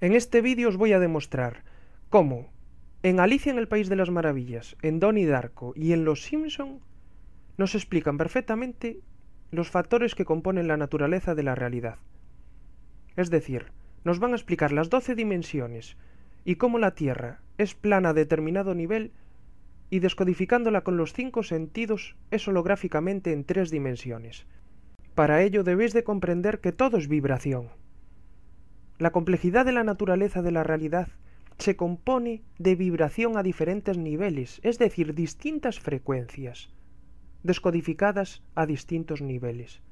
En este vídeo os voy a demostrar cómo en Alicia en el País de las Maravillas, en Donnie Darko y en Los Simpson nos explican perfectamente los factores que componen la naturaleza de la realidad. Es decir, nos van a explicar las doce dimensiones y cómo la Tierra es plana a determinado nivel y descodificándola con los cinco sentidos es holográficamente en tres dimensiones. Para ello debéis de comprender que todo es vibración la complejidad de la naturaleza de la realidad se compone de vibración a diferentes niveles, es decir, distintas frecuencias, descodificadas a distintos niveles.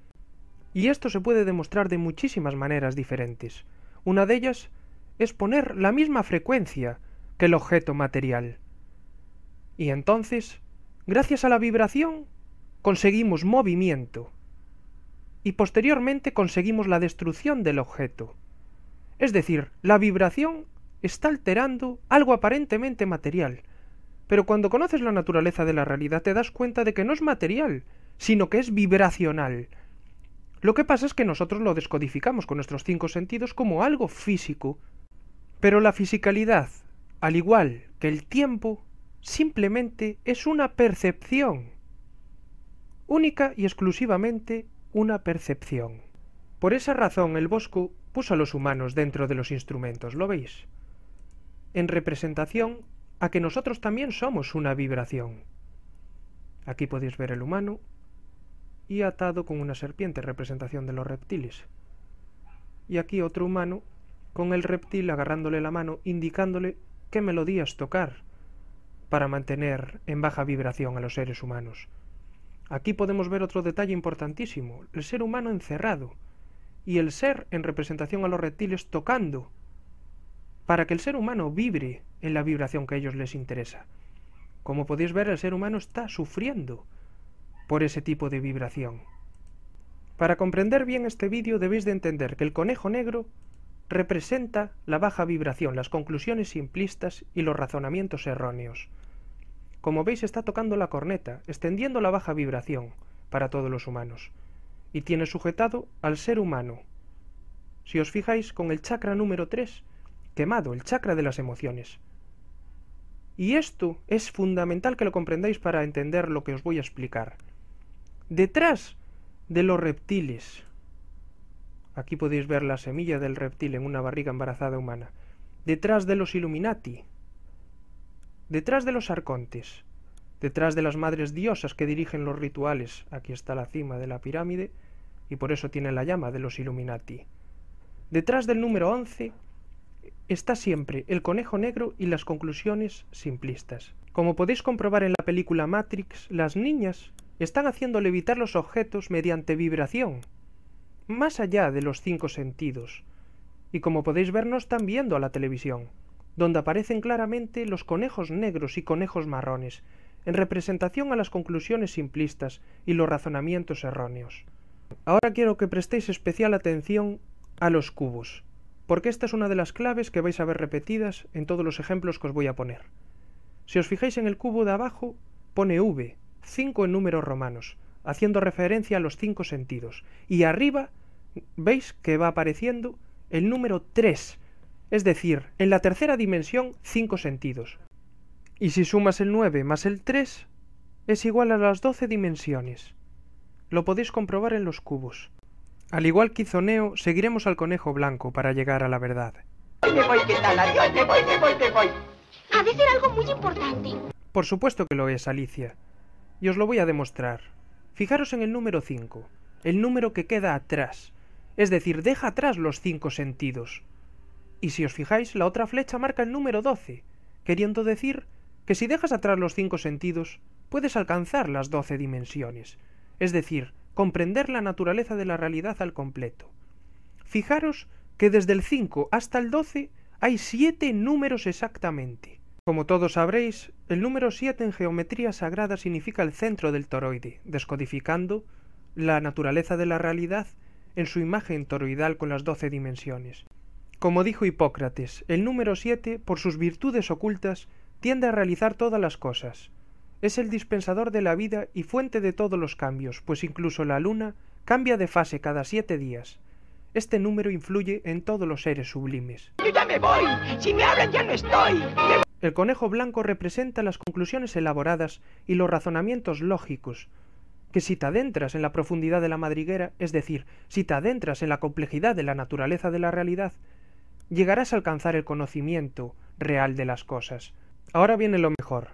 Y esto se puede demostrar de muchísimas maneras diferentes. Una de ellas es poner la misma frecuencia que el objeto material. Y entonces, gracias a la vibración, conseguimos movimiento. Y posteriormente conseguimos la destrucción del objeto. Es decir, la vibración está alterando algo aparentemente material. Pero cuando conoces la naturaleza de la realidad te das cuenta de que no es material, sino que es vibracional. Lo que pasa es que nosotros lo descodificamos con nuestros cinco sentidos como algo físico. Pero la fisicalidad, al igual que el tiempo, simplemente es una percepción. Única y exclusivamente una percepción. Por esa razón el Bosco puso a los humanos dentro de los instrumentos, ¿lo veis? En representación a que nosotros también somos una vibración. Aquí podéis ver el humano y atado con una serpiente, representación de los reptiles. Y aquí otro humano con el reptil agarrándole la mano, indicándole qué melodías tocar para mantener en baja vibración a los seres humanos. Aquí podemos ver otro detalle importantísimo, el ser humano encerrado, y el ser en representación a los reptiles tocando, para que el ser humano vibre en la vibración que a ellos les interesa. Como podéis ver, el ser humano está sufriendo por ese tipo de vibración. Para comprender bien este vídeo debéis de entender que el conejo negro representa la baja vibración, las conclusiones simplistas y los razonamientos erróneos. Como veis está tocando la corneta, extendiendo la baja vibración para todos los humanos y tiene sujetado al ser humano. Si os fijáis con el chakra número 3, quemado, el chakra de las emociones. Y esto es fundamental que lo comprendáis para entender lo que os voy a explicar. Detrás de los reptiles, aquí podéis ver la semilla del reptil en una barriga embarazada humana, detrás de los Illuminati, detrás de los arcontes, Detrás de las madres diosas que dirigen los rituales, aquí está la cima de la pirámide, y por eso tiene la llama de los Illuminati. Detrás del número 11 está siempre el conejo negro y las conclusiones simplistas. Como podéis comprobar en la película Matrix, las niñas están haciendo levitar los objetos mediante vibración, más allá de los cinco sentidos. Y como podéis ver, no están viendo a la televisión, donde aparecen claramente los conejos negros y conejos marrones, en representación a las conclusiones simplistas y los razonamientos erróneos. Ahora quiero que prestéis especial atención a los cubos, porque esta es una de las claves que vais a ver repetidas en todos los ejemplos que os voy a poner. Si os fijáis en el cubo de abajo, pone V, 5 en números romanos, haciendo referencia a los cinco sentidos, y arriba veis que va apareciendo el número 3, es decir, en la tercera dimensión, cinco sentidos. Y si sumas el 9 más el 3, es igual a las 12 dimensiones. Lo podéis comprobar en los cubos. Al igual que hizo seguiremos al conejo blanco para llegar a la verdad. Ha ser algo muy importante. Por supuesto que lo es, Alicia. Y os lo voy a demostrar. Fijaros en el número 5, el número que queda atrás. Es decir, deja atrás los cinco sentidos. Y si os fijáis, la otra flecha marca el número 12, queriendo decir que si dejas atrás los cinco sentidos, puedes alcanzar las doce dimensiones, es decir, comprender la naturaleza de la realidad al completo. Fijaros que desde el cinco hasta el doce, hay siete números exactamente. Como todos sabréis, el número siete en geometría sagrada significa el centro del toroide, descodificando la naturaleza de la realidad en su imagen toroidal con las doce dimensiones. Como dijo Hipócrates, el número siete, por sus virtudes ocultas, tiende a realizar todas las cosas. Es el dispensador de la vida y fuente de todos los cambios, pues incluso la luna cambia de fase cada siete días. Este número influye en todos los seres sublimes. voy! ¡Si me ya no estoy! El conejo blanco representa las conclusiones elaboradas y los razonamientos lógicos, que si te adentras en la profundidad de la madriguera, es decir, si te adentras en la complejidad de la naturaleza de la realidad, llegarás a alcanzar el conocimiento real de las cosas. Ahora viene lo mejor.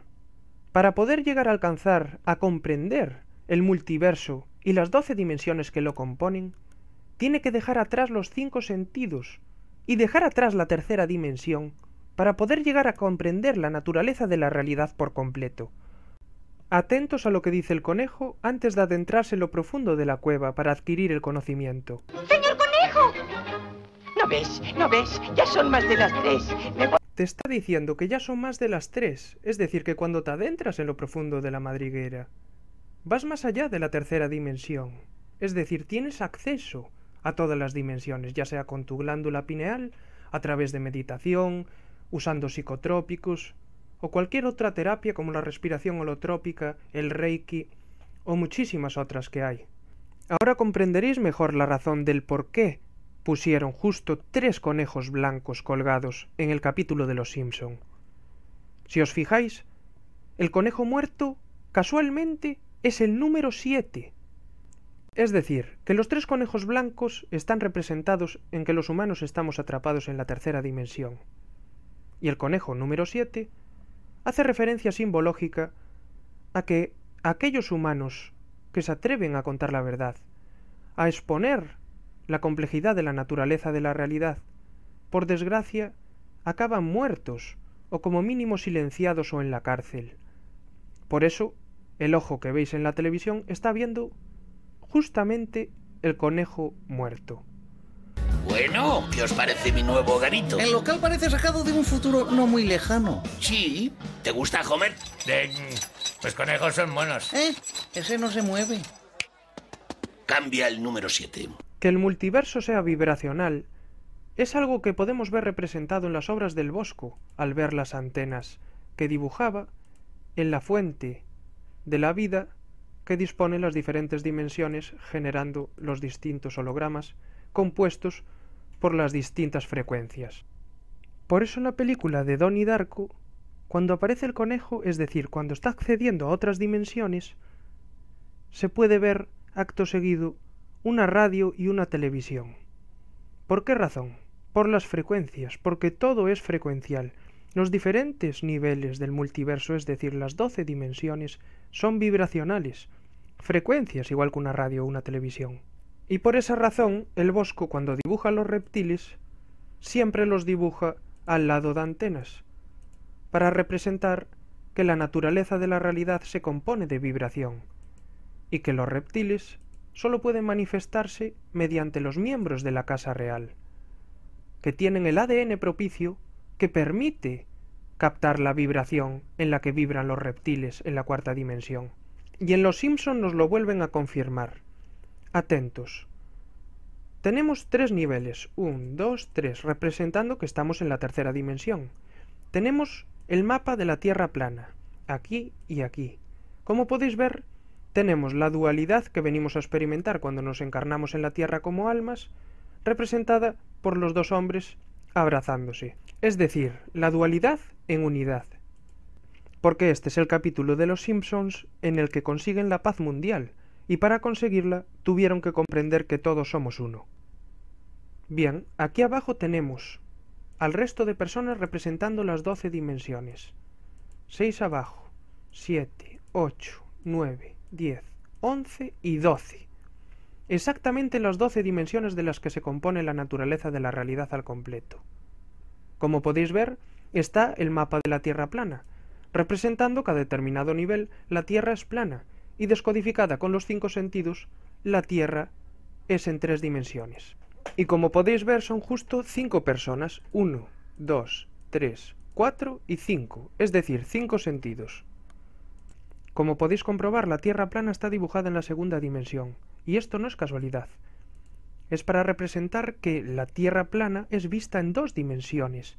Para poder llegar a alcanzar, a comprender el multiverso y las doce dimensiones que lo componen, tiene que dejar atrás los cinco sentidos y dejar atrás la tercera dimensión para poder llegar a comprender la naturaleza de la realidad por completo. Atentos a lo que dice el conejo antes de adentrarse en lo profundo de la cueva para adquirir el conocimiento. ¡Señor conejo! ¿No ves? ¿No ves? Ya son más de las tres te está diciendo que ya son más de las tres, es decir, que cuando te adentras en lo profundo de la madriguera, vas más allá de la tercera dimensión, es decir, tienes acceso a todas las dimensiones, ya sea con tu glándula pineal, a través de meditación, usando psicotrópicos, o cualquier otra terapia como la respiración holotrópica, el reiki, o muchísimas otras que hay. Ahora comprenderéis mejor la razón del por qué pusieron justo tres conejos blancos colgados en el capítulo de los Simpson. Si os fijáis, el conejo muerto, casualmente, es el número siete. Es decir, que los tres conejos blancos están representados en que los humanos estamos atrapados en la tercera dimensión. Y el conejo número 7 hace referencia simbológica a que aquellos humanos que se atreven a contar la verdad, a exponer la complejidad de la naturaleza de la realidad, por desgracia, acaban muertos o como mínimo silenciados o en la cárcel. Por eso, el ojo que veis en la televisión está viendo justamente el conejo muerto. Bueno, ¿qué os parece mi nuevo garito? El local parece sacado de un futuro no muy lejano. Sí. ¿Te gusta, comer? Los pues conejos son buenos ¿Eh? Ese no se mueve. Cambia el número 7. Que el multiverso sea vibracional es algo que podemos ver representado en las obras del Bosco al ver las antenas que dibujaba en la fuente de la vida que dispone las diferentes dimensiones generando los distintos hologramas compuestos por las distintas frecuencias. Por eso en la película de Donnie Darko, cuando aparece el conejo, es decir, cuando está accediendo a otras dimensiones, se puede ver acto seguido una radio y una televisión. ¿Por qué razón? Por las frecuencias, porque todo es frecuencial. Los diferentes niveles del multiverso, es decir, las doce dimensiones, son vibracionales, frecuencias igual que una radio o una televisión. Y por esa razón, el Bosco cuando dibuja los reptiles, siempre los dibuja al lado de antenas, para representar que la naturaleza de la realidad se compone de vibración, y que los reptiles solo pueden manifestarse mediante los miembros de la Casa Real, que tienen el ADN propicio que permite captar la vibración en la que vibran los reptiles en la cuarta dimensión. Y en Los Simpson nos lo vuelven a confirmar. Atentos. Tenemos tres niveles, 1, dos tres representando que estamos en la tercera dimensión. Tenemos el mapa de la Tierra plana, aquí y aquí. Como podéis ver, tenemos la dualidad que venimos a experimentar cuando nos encarnamos en la Tierra como almas, representada por los dos hombres abrazándose, es decir, la dualidad en unidad. Porque este es el capítulo de los Simpsons en el que consiguen la paz mundial, y para conseguirla tuvieron que comprender que todos somos uno. Bien, aquí abajo tenemos al resto de personas representando las doce dimensiones. seis abajo, siete ocho nueve 10, 11 y 12. Exactamente las 12 dimensiones de las que se compone la naturaleza de la realidad al completo. Como podéis ver, está el mapa de la Tierra plana, representando que a determinado nivel la Tierra es plana y descodificada con los cinco sentidos, la Tierra es en tres dimensiones. Y como podéis ver son justo cinco personas, 1, 2, 3, 4 y 5, es decir, cinco sentidos. Como podéis comprobar, la Tierra plana está dibujada en la segunda dimensión, y esto no es casualidad. Es para representar que la Tierra plana es vista en dos dimensiones.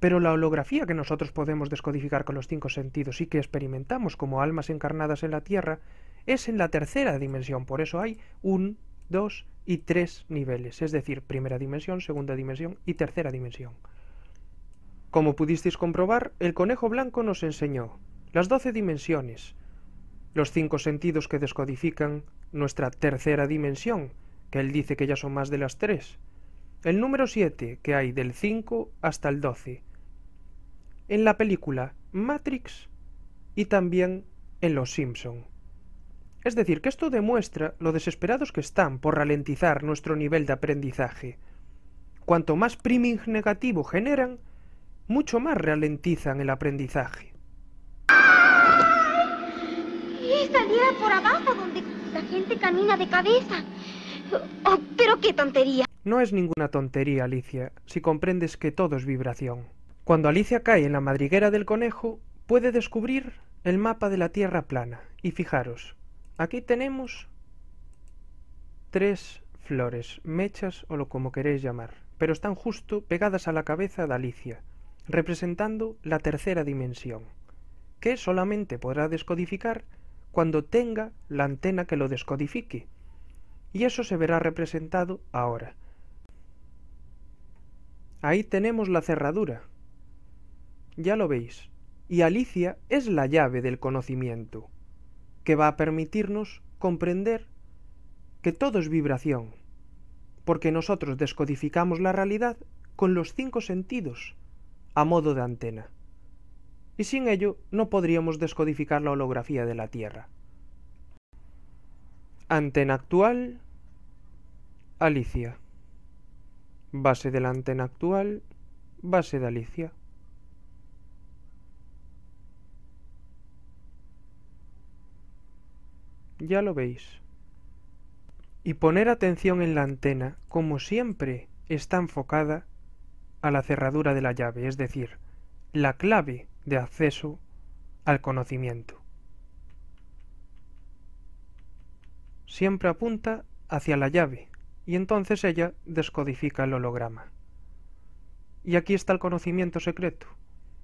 Pero la holografía que nosotros podemos descodificar con los cinco sentidos y que experimentamos como almas encarnadas en la Tierra es en la tercera dimensión, por eso hay un, dos y tres niveles, es decir, primera dimensión, segunda dimensión y tercera dimensión. Como pudisteis comprobar, el conejo blanco nos enseñó las doce dimensiones, los cinco sentidos que descodifican nuestra tercera dimensión, que él dice que ya son más de las tres, el número siete que hay del 5 hasta el 12, en la película Matrix y también en Los Simpson. Es decir, que esto demuestra lo desesperados que están por ralentizar nuestro nivel de aprendizaje. Cuanto más priming negativo generan, mucho más ralentizan el aprendizaje. por abajo donde la gente camina de cabeza. Oh, pero qué tontería. No es ninguna tontería, Alicia, si comprendes que todo es vibración. Cuando Alicia cae en la madriguera del conejo, puede descubrir el mapa de la Tierra plana. Y fijaros, aquí tenemos tres flores, mechas o lo como queréis llamar, pero están justo pegadas a la cabeza de Alicia, representando la tercera dimensión, que solamente podrá descodificar cuando tenga la antena que lo descodifique. Y eso se verá representado ahora. Ahí tenemos la cerradura. Ya lo veis. Y Alicia es la llave del conocimiento, que va a permitirnos comprender que todo es vibración, porque nosotros descodificamos la realidad con los cinco sentidos, a modo de antena y sin ello no podríamos descodificar la holografía de la Tierra. Antena actual Alicia. Base de la antena actual, base de Alicia. Ya lo veis. Y poner atención en la antena, como siempre, está enfocada a la cerradura de la llave, es decir, la clave de acceso al conocimiento. Siempre apunta hacia la llave y entonces ella descodifica el holograma. Y aquí está el conocimiento secreto,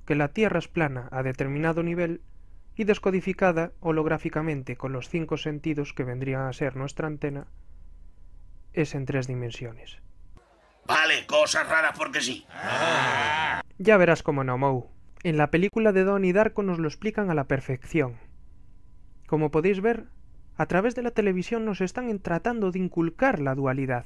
que la Tierra es plana a determinado nivel y descodificada holográficamente con los cinco sentidos que vendrían a ser nuestra antena, es en tres dimensiones. Vale, cosas raras porque sí. Ah. Ya verás cómo no, Moe. En la película de Don y Darko nos lo explican a la perfección. Como podéis ver, a través de la televisión nos están tratando de inculcar la dualidad,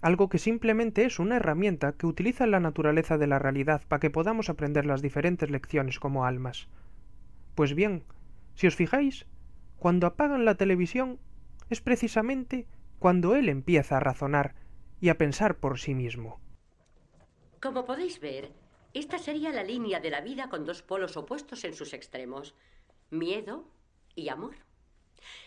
algo que simplemente es una herramienta que utiliza la naturaleza de la realidad para que podamos aprender las diferentes lecciones como almas. Pues bien, si os fijáis, cuando apagan la televisión es precisamente cuando él empieza a razonar y a pensar por sí mismo. Como podéis ver, esta sería la línea de la vida con dos polos opuestos en sus extremos, miedo y amor.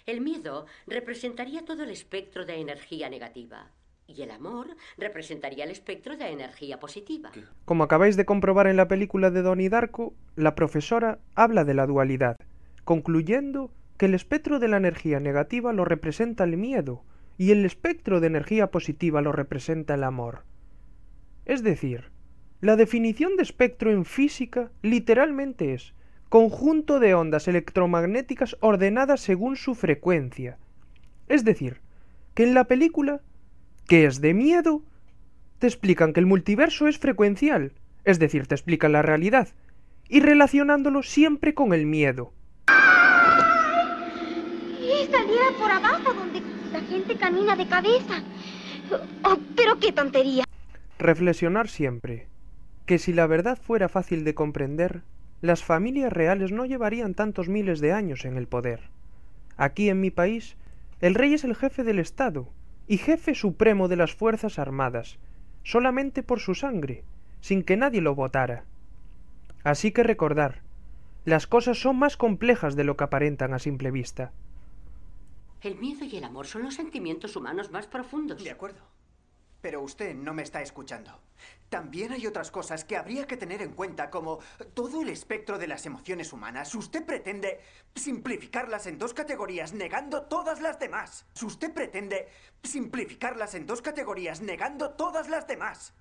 El miedo representaría todo el espectro de energía negativa y el amor representaría el espectro de energía positiva. Como acabáis de comprobar en la película de Donnie Darko, la profesora habla de la dualidad, concluyendo que el espectro de la energía negativa lo representa el miedo y el espectro de energía positiva lo representa el amor. Es decir, la definición de espectro en física literalmente es conjunto de ondas electromagnéticas ordenadas según su frecuencia. Es decir, que en la película, que es de miedo, te explican que el multiverso es frecuencial, es decir, te explican la realidad, y relacionándolo siempre con el miedo. Y saliera por abajo donde la gente camina de cabeza. Oh, pero qué tontería. Reflexionar siempre que si la verdad fuera fácil de comprender, las familias reales no llevarían tantos miles de años en el poder. Aquí en mi país, el rey es el jefe del Estado y jefe supremo de las Fuerzas Armadas, solamente por su sangre, sin que nadie lo votara. Así que recordar, las cosas son más complejas de lo que aparentan a simple vista. El miedo y el amor son los sentimientos humanos más profundos. De acuerdo. Pero usted no me está escuchando. También hay otras cosas que habría que tener en cuenta, como todo el espectro de las emociones humanas. Usted pretende simplificarlas en dos categorías, negando todas las demás. Usted pretende simplificarlas en dos categorías, negando todas las demás.